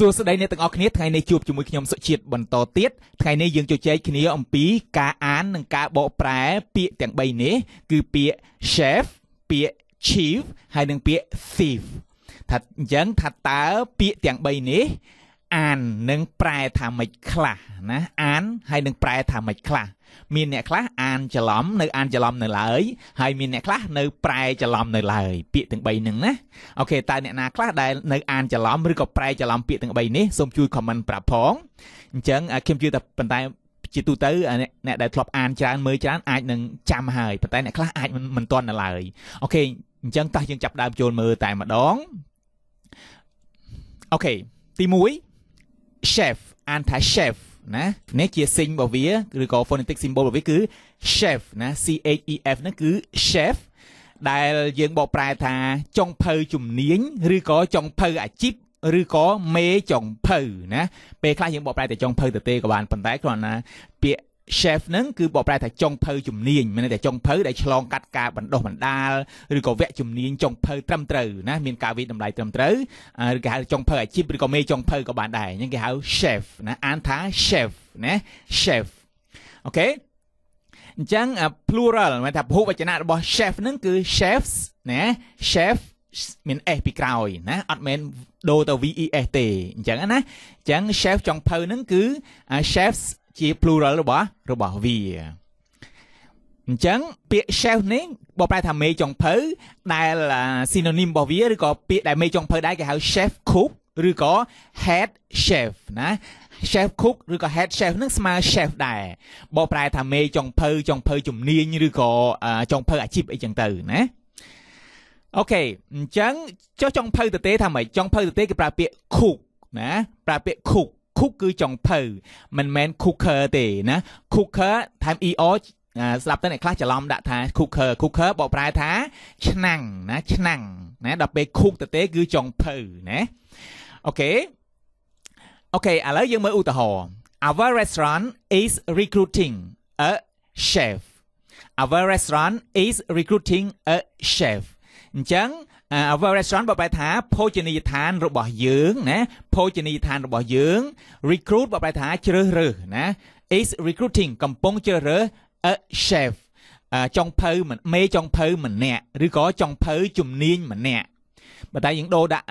សួស្តីអ្នកទាំងអស់គ្នាថ្ងៃនេះជួបជាមួយខ្ញុំសុជាតិបន្តទៀតថ្ងៃនេះយើងជជែកគ្នាអំពីការអាននិងការបកប្រែពាក្យទាំង3នេះ គឺពាក្យ chef ពាក្យ chief ហើយនិងពាក្យ thief ថាអញ្ចឹងថាតើពាក្យទាំង3នេះអាននិងប្រែថាម៉េចខ្លះណាអានហើយនឹងប្រែថាម៉េចខ្លះមានអ្នកខ្លះអានច្រឡំនៅអានច្រឡំនៅឡើយហើយមានអ្នកខ្លះនៅប្រែច្រឡំនៅឡើយពាក្យទាំង3ហ្នឹងណាអូខេតើអ្នកណាខ្លះដែលនៅអានច្រឡំឬក៏ប្រែច្រឡំពាក្យទាំង3នេះសូមជួយ comment ប្រាប់ផងអញ្ចឹងខ្ញុំជឿថាប៉ុន្តែជាទូទៅ អ្នកដែលធ្លាប់អានច្រើន មើលច្រើនអាចនឹងចាំហើយប៉ុន្តែអ្នកខ្លះអាចមិនទាន់នៅឡើយអូខេអញ្ចឹងតោះយើងចាប់ដើមចូលមើលតែម្ដងអូខេទី1 chef អានថា chef ណានេះជា sign របស់វាឬក៏ phonetic symbol របស់វា គឺ chef ណា C H E F ហ្នឹងគឺ chef ដែលយើងបកប្រែថាចុងភៅជំនាញឬក៏ចុងភៅអាជីពឬក៏មេចុងភៅណាពេលខ្លះយើងបកប្រែតែចុងភៅទៅទេក៏បានប៉ុន្តែគ្រាន់ណាពាក្យ chef ហ្នឹងគឺបកប្រែថាចុងភៅជំនាញមានន័យថាចុងភៅដែលឆ្លងកាត់ការបណ្ដុះបណ្ដាលឬក៏វគ្គជំនាញចុងភៅត្រឹមត្រូវណាមានការវិតម្លៃត្រឹមត្រូវឬគេហៅចុងភៅអាជីពឬក៏មេចុងភៅក៏បានដែរអញ្ចឹងគេហៅ chef ណាអានថា chef ណា chef អូខេអញ្ចឹង plural ហៅថាពហុវចនៈរបស់ chef ហ្នឹងគឺ chefs ណា chef មាន s ពីក្រោយណាអត់មែនដូរទៅ ves ទេអញ្ចឹងណាអញ្ចឹង chef ចុងភៅហ្នឹងគឺ chefs ជា plural របស់របស់វាអញ្ចឹងពាក្យ chef នេះបើប្រែថាមេចុងភៅដែល synonym របស់វាឬក៏ពាក្យដែលមេចុងភៅដែរគេហៅ chef cook ឬក៏ head chef ណា chef cook ឬក៏ head chef នឹងស្មើ chef ដែរបើប្រែថាមេចុងភៅចុងភៅជំនាញឬក៏ចុងភៅអាជីពអីចឹងទៅណាអូខេអញ្ចឹងចុះចុងភៅទៅទេថាម៉េចចុងភៅទៅទេគេប្រើពាក្យ cook ណាប្រើពាក្យ cook cook គឺចុងភៅមិនមែន cooker ទេណា cooker ថែម er ស្ដាប់ទៅអ្នកខ្លះច្រឡំដាក់ថា cooker cooker បកប្រែថាឆ្នាំងណាឆ្នាំងណាដល់ពេល cook ទៅទេគឺចុងភៅណាអូខេអូខេឥឡូវយើងមើលឧទាហរណ៍ Our restaurant is recruiting a chef Our restaurant is recruiting a chef អញ្ចឹងអ្វី restaurant បើប្រែថាភោជនីយដ្ឋានរបស់យើងណាភោជនីយដ្ឋានរបស់យើង recruit បើប្រែថាជ្រើសរើសណា is recruiting កំពុងជ្រើសរើស a chef ចុងភៅមេចុងភៅម្នាក់ឬក៏ចុងភៅជំនាញម្នាក់បើតែយើងដូរដាក់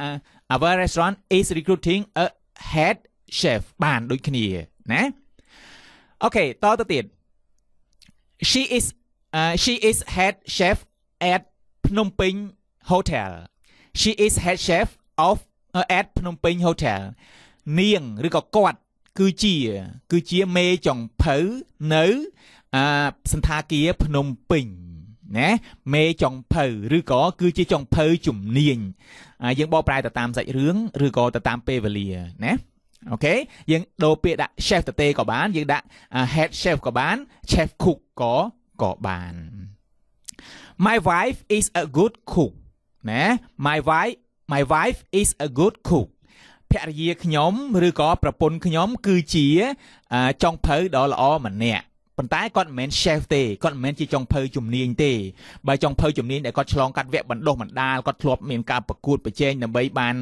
our restaurant is recruiting a head chef បានដូចគ្នាណាអូខេតទៅទៀត she is uh, she is head chef at ភ្នំពេញ Hotel she is head chef of uh, at Phnom Penh Hotel នាងឬក៏គាត់គឺជា គឺជាមេចុងភៅនៅអាសន្តាគារភ្នំពេញណាមេចុងភៅឬក៏គឺជាចុងភៅជំនាញយើងបកប្រែទៅតាមសាច់រឿងឬក៏ទៅតាមពេលវេលាណាអូខេយើងដូរពាក្យដាក់ chef តេក៏បាន យើងដាក់ head chef ក៏បាន chef cook ក៏ក៏បាន My wife is a good cook ណា my wife my wife is a good cook ភរិយាខ្ញុំឬក៏ប្រពន្ធខ្ញុំគឺជាចុងភៅដ៏ល្អម្នាក់ប៉ុន្តែគាត់មិនមែន chef ទេគាត់មិនមែនជាចុងភៅជំនាញទេបើចុងភៅជំនាញដែលគាត់ឆ្លងកាត់វគ្គបណ្ដុះបណ្ដាលគាត់ធ្លាប់មានការប្រកួតប្រជែងដើម្បីបាន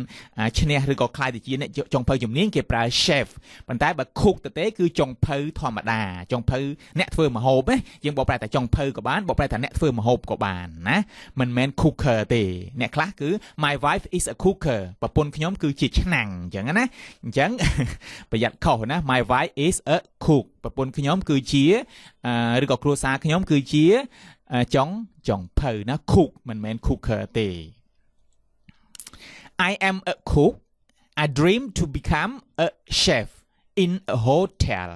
ឈ្នះឬក៏ខ្លាយទៅជាអ្នកចុងភៅជំនាញគេប្រើ chef ប៉ុន្តែបើ cook ទៅទេគឺចុងភៅធម្មតាចុងភៅអ្នកធ្វើម្ហូបណាយើងបកប្រែថាចុងភៅក៏បានបកប្រែថាអ្នកធ្វើម្ហូបក៏បានណាមិនមែន cooker ទេ អ្នកខ្លះគឺ my wife is a cooker ប្រពន្ធខ្ញុំ គឺជាឆ្នាំងអញ្ចឹងណាអញ្ចឹងប្រយ័ត្នខុសណា my wife is a cook ប្រពន្ធខ្ញុំគឺជាឬក៏គ្រួសារខ្ញុំ គឺជាចុងចុងភៅណា cook មិនមែន cooker ទេ I am a cook I dream to become a chef in a hotel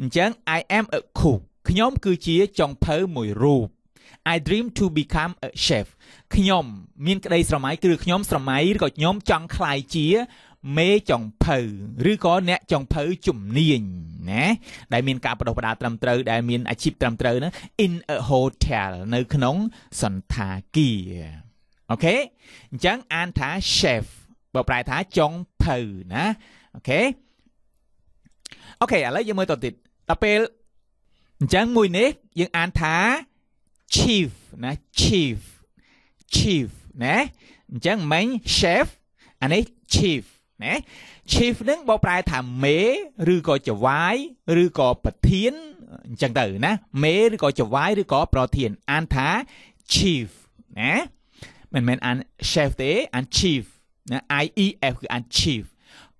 អញ្ចឹង I am a cook ខ្ញុំគឺជា ចុងភៅមួយរូប I dream to become a chef ខ្ញុំមានក្តីស្រមៃគឺខ្ញុំស្រមៃឬក៏ខ្ញុំចង់ក្លាយជាមេចុងភៅឬក៏អ្នកចុងភៅជំនាញណាដែលមានការបដិបដាត្រឹមត្រូវដែលមានអាជីពត្រឹមត្រូវណា in a hotel នៅក្នុងសន្តាគារអូខេអញ្ចឹងអានថា chef បើប្រែថាចុងភៅណាអូខេអូខេឥឡូវយើងមើលតទៅទៀតដល់ពេលអញ្ចឹងមួយនេះយើងអានថា chief ណា chief chief ណាអញ្ចឹងមិញ chef អានេះ chief ណា chief នឹងបើប្រែថាមេឬក៏ចវាយឬក៏ប្រធានអញ្ចឹងទៅណាមេឬក៏ចវាយឬក៏ប្រធានអានថា chief ណាមិនមែនអាន chef ទេអាន chief ណា i e f គឺអាន chief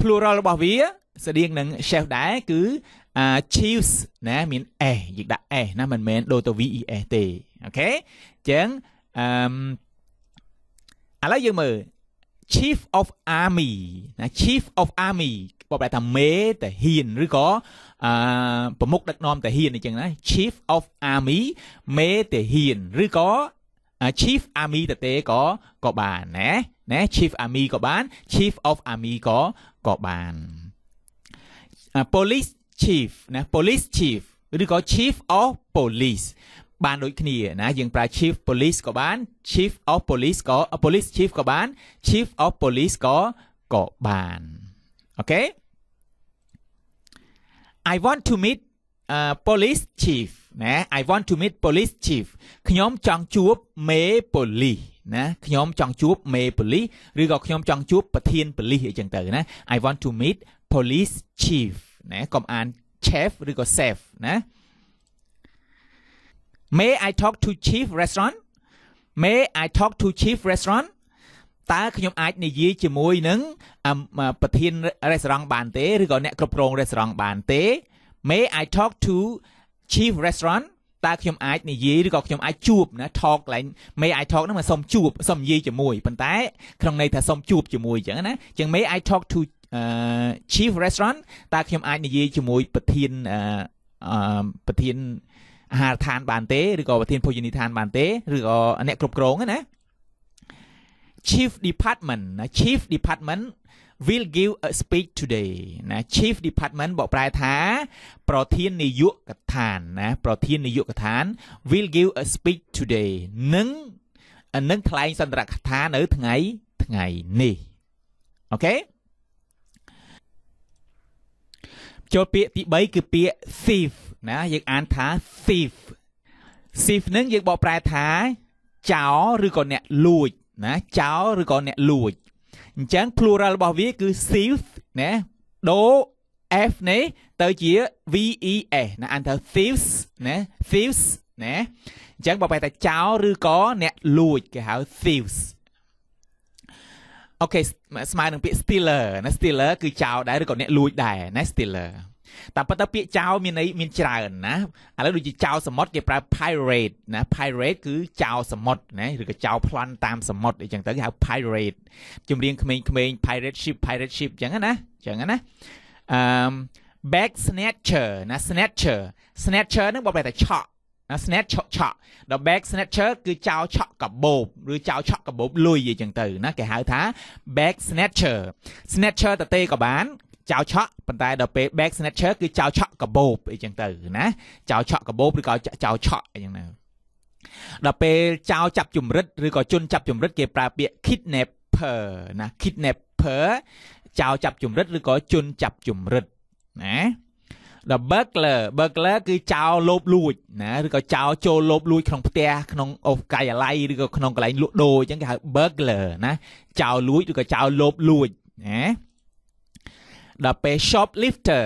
plural របស់វាស្តៀងនឹង chef ដែរគឺ chiefs ណាមាន s យើងដាក់ s ណាមិនមែនដូចទៅ v e s ទេអូខេអញ្ចឹងអឺឥឡូវយើងមើល chief of army นะ chief of army បបថាមេតាហ៊ានឬក៏អឺប្រមុខដឹកនាំតាហ៊ានអញ្ចឹងណា chief of army មេតាហ៊ានឬក៏ chief army តទេក៏ក៏បានណាណា chief army ក៏បាន chief of army ក៏ក៏បាន police chief ណា police chief ឬក៏ chief of police បានដូចគ្នាណាយើងប្រើ chief police ក៏បាន chief of police ក៏ police chief ក៏បាន chief of police ក៏ក៏បានអូខេ I want to meet uh, police chief ណា I want to meet police chief ខ្ញុំចង់ជួបមេប៉ូលីសណាខ្ញុំចង់ជួបមេប៉ូលីសឬក៏ខ្ញុំចង់ជួបប្រធានប៉ូលីសអីចឹងទៅណា I want to meet police chief ណាកុំអាន chef ឬក៏ chef ណា May I talk to chief restaurant May I talk to chief restaurant តើខ្ញុំអាចនិយាយជាមួយនឹងប្រធាន restaurant បានទេឬក៏អ្នកគ្រប់គ្រង restaurant បានទេ May I talk to chief restaurant តើខ្ញុំអាចនិយាយឬក៏ខ្ញុំអាចជួបណា talk ឡើង May I talk ហ្នឹងមកសុំជួបសុំនិយាយជាមួយប៉ុន្តែ ក្នុងន័យថាសុំជួបជាមួយអញ្ចឹងណាអញ្ចឹង May I talk to chief restaurant តើខ្ញុំអាចនិយាយជាមួយប្រធានប្រធានអាហារដ្ឋានបានទេឬក៏ប្រធានភោជនីយដ្ឋានបានទេឬក៏អ្នកគ្រប់គ្រងណា Chief Department ណា Chief Department will give a speech today ណា Chief Department បកប្រែថាប្រធាននាយកដ្ឋានណាប្រធាននាយកដ្ឋាន will give a speech today នឹងនឹងថ្លែងសន្ទរកថានៅថ្ងៃថ្ងៃនេះអូខេចូលពាក្យទី3គឺពាក្យ thief ណាយើងអានថា thief thief នឹងយើងបកប្រែថាចោរឬក៏អ្នកលួចណាចោរឬក៏អ្នកលួចអញ្ចឹង plural របស់វាគឺ thief ណាដូ f នេះទៅជា ves ណាអានថា thieves ណា thieves ណាអញ្ចឹងបើបែរតែចោរឬក៏អ្នកលួច គេហៅ thieves โอเค สมัยหนึ่งเปียสติลเลอร์นะสติลเลอร์คือชาวได้หรือก่อนเนี่ยลุยได้นะสติลเลอร์แต่ปัตตาเปียเจ้ามีในมีจราอนนะแล้วดูจะเจ้าสมมติเกี่ยวกับพายเรดนะพายเรดคือเจ้าสมมตินะหรือก็เจ้าพลันตามสมมติอย่างต่างหากพายเรดจุ่มเรียงเขมงเขมงพายเรดชิปพายเรดชิพอย่างนั้นนะอย่างนั้นนะแบ็กสแนชเชอร์นะสแนชเชอร์สแนชเชอร์นึกบอกไปแต่ช็อต snatch ឆក់ឆក់ the bag snatcher គឺចោរឆក់កាបូបឬចោរឆក់កាបូបលុយអីចឹងទៅណាគេហៅថា bag snatcher snatcher តទេក៏បានចៅឆក់ប៉ុន្តែដល់ពេល back snatcher គឺចៅឆក់កបោបអីចឹងទៅណាចៅឆក់កបោបឬក៏ចៅឆក់អីចឹងទៅដល់ពេលចៅចាប់ជំរិតឬក៏ជនចាប់ជំរិតគេប្រើពាក្យ kidnapper ណា kidnapper ចៅចាប់ជំរិតឬក៏ជនចាប់ជំរិតណាដល់ burglar burglar គឺចោរលបលួចណាឬក៏ចោរចូលលបលួចក្នុងផ្ទះក្នុងអូសកាយអាល័យឬក៏ក្នុងកន្លែងលក់ដូរអញ្ចឹងគេហៅ burglar ណាចោរលួចឬក៏ចោរលបលួចណាដល់ពេល shoplifter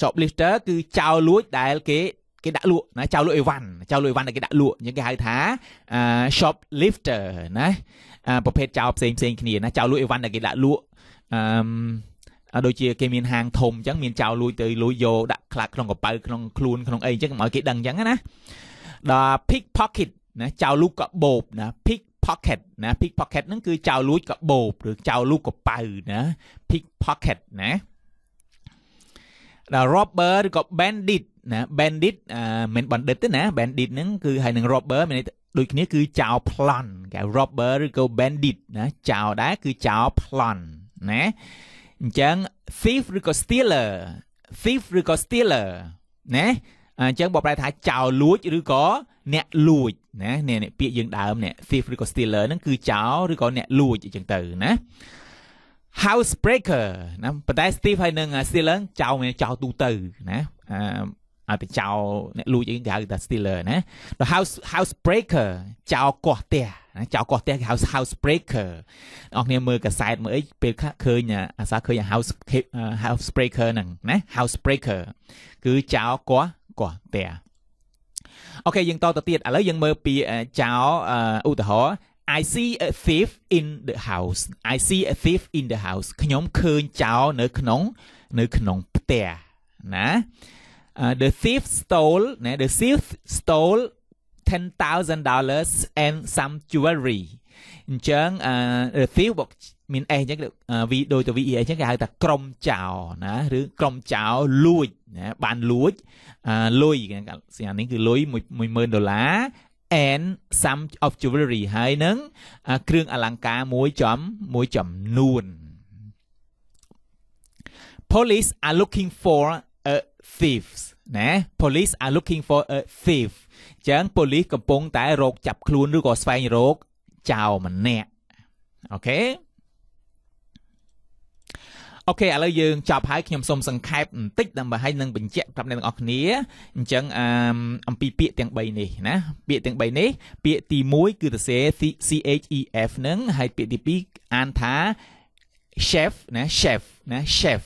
shoplifter គឺចោរលួច ដែលគេគេដាក់លក់ណាចៅលក់អីវ៉ាន់ចៅលក់អីវ៉ាន់ដែលគេដាក់លក់អញ្ចឹងគេហៅថាអឺ shop lifter ណាប្រភេទចៅផ្សេងផ្សេងគ្នាណាចៅលក់អីវ៉ាន់ដែលគេដាក់លក់អឺដូចជាគេមានហាងធំអញ្ចឹងមានចៅលួចទៅលួចយកដាក់ខ្លាចក្នុងកប៉ៅក្នុងខ្លួនក្នុងអីអញ្ចឹងកុំឲ្យគេដឹងអញ្ចឹងណាដល់ pick pocket ណាចៅលូកកបោបណា pick pocket ណា pick pocket ហ្នឹងគឺចៅលួចកបោបឬចៅលូកកប៉ៅណា pick pocket ណាដល់ robber ឬក៏ bandit ណា bandit អឺមិន bandit ទេណា bandit ហ្នឹងគឺហើយនឹង robber មានដូចគ្នា គឺចៅប្លន់គេ robber ឬក៏ bandit ណាចៅដែរគឺចៅប្លន់ណាអញ្ចឹង thief ឬក៏ stealer thief ឬក៏ stealer ណាអញ្ចឹងបើប្រែថាចោរលួចឬក៏អ្នក លួចណានេះពាក្យយើងដើមនេះ thief ឬក៏ stealer ហ្នឹងគឺចោរឬក៏អ្នកលួចអញ្ចឹងទៅណា house breaker ណាប៉ុន្តែ Steve ហើយនឹង Stealer ចោលមានចោលទូទៅណាឲ្យបញ្ចោអ្នកលួចអីគេហៅថា stealer ណាដល់ house house breaker ចោលកោះផ្ទះណាចោលកោះផ្ទះគេហៅ house breaker អ្នកគ្នាមើលកាសែតមើលអីពេលខ្លះឃើញអាសាឃើញ house house breaker ហ្នឹងណា house breaker គឺចោលកោះកោះផ្ទះអូខេយើងតទៅទៀតឥឡូវយើងមើលពីចោលឧទាហរណ៍ I see a thief in the house I see a thief in the house ខ្ញុំឃើញចោរនៅក្នុង នៅក្នុងផ្ទះណា the thief stole ណា the thief stole 10000 dollars and some jewelry អញ្ចឹង the thief បកមាន s អញ្ចឹងវាដូចទៅ VE អញ្ចឹងគេហៅថាក្រុមចោណាឬក្រុមចោលួចណាបានលួចលុយសញ្ញានេះគឺលុយ10000ដុល្លារ and some of jewelry ហើយនឹងគ្រឿងអលង្ការមួយចំមួយចំនួន Police are looking for thieves ណា police are looking for a thief អញ្ចឹង police កំពុង តែរកចាប់ខ្លួនឬក៏ស្វែងរកចោរម្នាក់អូខេអូខេឥឡូវយើងចប់ហើយខ្ញុំសូមសង្ខេបបន្តិចដើម្បីឲ្យនឹងបញ្ជាក់ប្រាប់អ្នកទាំងអស់គ្នាអញ្ចឹងអំពីពាក្យទាំង3នេះណាពាក្យទាំង3នេះ ពាក្យទី1គឺសរសេរ CHEF នឹងហើយពាក្យទី2អានថា chef ណា chef ណា chef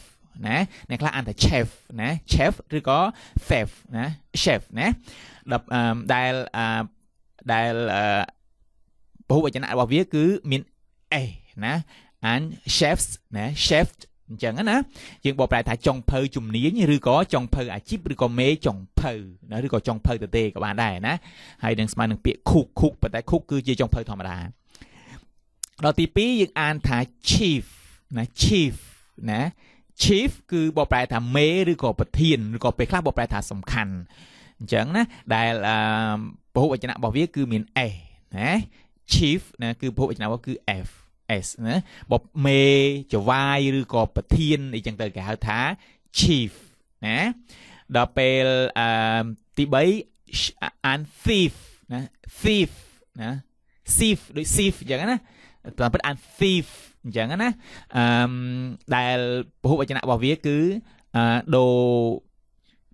ណាអ្នកខ្លះអានតែ chef ណា chef ឬក៏ chef ណា chef ណាដែលដែលពហុវចនៈរបស់វាគឺមាន a ណាអាន chefs ណា chef អញ្ចឹងណាយើងបកប្រែថាចុងភៅ ជំនាញឬក៏ចុងភៅអាជីពឬក៏មេចុងភៅណាឬក៏ចុងភៅទៅទេក៏បានដែរណាហើយនឹងស្មើនឹងពាក្យ cook cook ប៉ុន្តែ cook គឺជាចុងភៅធម្មតាដល់ទី2យើងអានថា chief ណា chief ណា chief គឺបកប្រែថាមេឬក៏ប្រធានឬក៏ពេលខ្លះបកប្រែថាសំខាន់អញ្ចឹងណាដែលពហុវចនៈរបស់វាគឺមាន s ណា chief ណាគឺពហុវចនៈរបស់គឺ f s ណាបបមេចវាយឬក៏ប្រធានអីចឹងទៅគេហៅថា chief ណាដល់ពេលអឺទី3 an thief ណា thief ណា thief ដូច thief អញ្ចឹងណាតាមពិត an thief អញ្ចឹងណាអឺដែលពហុវចនៈរបស់វាគឺអឺដូ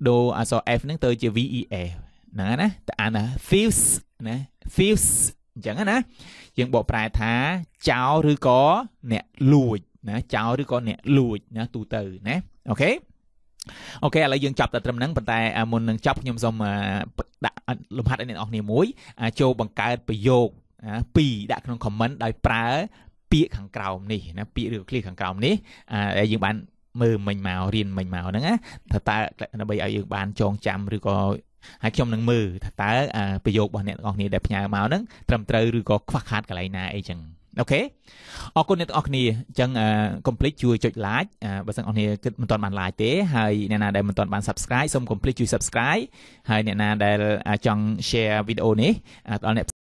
ដូអក្សរ F ហ្នឹងទៅជា VEA ហ្នឹងណាតើអាន feels ណា feels អញ្ចឹងណាយើងបកប្រែថាចោលឬក៏អ្នកលួចណាចោលឬក៏អ្នកលួចណាទូទៅណាអូខេអូខេឥឡូវយើងចាប់តែត្រឹមហ្នឹងប៉ុន្តែមុននឹងចាប់ខ្ញុំសូមដាក់លំហាត់ឲ្យអ្នកនរគ្នាមួយចូលបង្កើត ប្រយោគ2ដាក់ក្នុង comment ដោយប្រើពាក្យខាងក្រោមនេះណាពាក្យឬឃ្លាខាងក្រោមនេះដែលយើងបានមើលមិញមករៀនមិញមកហ្នឹងណាថាតើដើម្បីឲ្យយើងបានចងចាំឬក៏ហើយខ្ញុំនឹងមើលថាតើប្រយោគរបស់អ្នកទាំងអស់គ្នាដែលផ្ញើមកហ្នឹងត្រឹមត្រូវឬក៏ខ្វះខាតកន្លែងណាអីចឹងអូខេអរគុណអ្នកទាំងអស់គ្នាអញ្ចឹងកុំភ្លេចជួយចុច like បើសិនអស់គ្នាគិតមិនទាន់បាន like ទេហើយអ្នកណាដែលមិនទាន់បាន subscribe សូមកុំភ្លេចជួយ subscribe ហើយអ្នកណាដែលចង់ share វីដេអូនេះដល់អ្នក